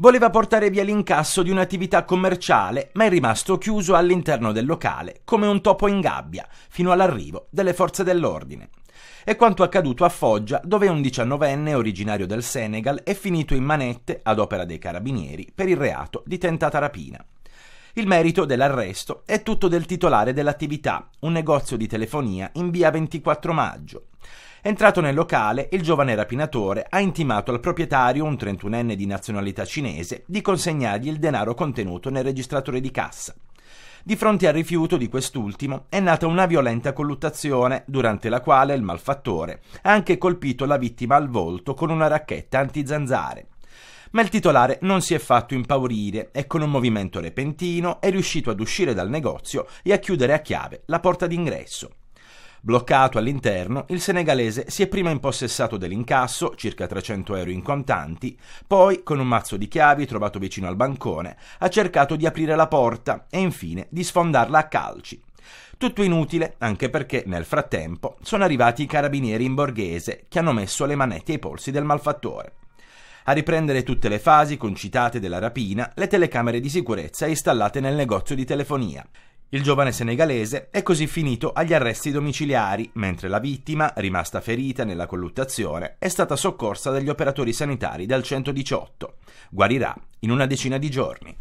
Voleva portare via l'incasso di un'attività commerciale, ma è rimasto chiuso all'interno del locale, come un topo in gabbia, fino all'arrivo delle forze dell'ordine. È quanto accaduto a Foggia, dove un diciannovenne originario del Senegal è finito in manette ad opera dei carabinieri per il reato di tentata rapina. Il merito dell'arresto è tutto del titolare dell'attività, un negozio di telefonia in via 24 maggio. Entrato nel locale, il giovane rapinatore ha intimato al proprietario, un 31enne di nazionalità cinese, di consegnargli il denaro contenuto nel registratore di cassa. Di fronte al rifiuto di quest'ultimo è nata una violenta colluttazione, durante la quale il malfattore ha anche colpito la vittima al volto con una racchetta antizanzare. Ma il titolare non si è fatto impaurire e con un movimento repentino è riuscito ad uscire dal negozio e a chiudere a chiave la porta d'ingresso. Bloccato all'interno, il senegalese si è prima impossessato dell'incasso, circa 300 euro in contanti, poi, con un mazzo di chiavi trovato vicino al bancone, ha cercato di aprire la porta e infine di sfondarla a calci. Tutto inutile, anche perché nel frattempo sono arrivati i carabinieri in borghese che hanno messo le manette ai polsi del malfattore. A riprendere tutte le fasi concitate della rapina, le telecamere di sicurezza installate nel negozio di telefonia. Il giovane senegalese è così finito agli arresti domiciliari, mentre la vittima, rimasta ferita nella colluttazione, è stata soccorsa dagli operatori sanitari dal 118. Guarirà in una decina di giorni.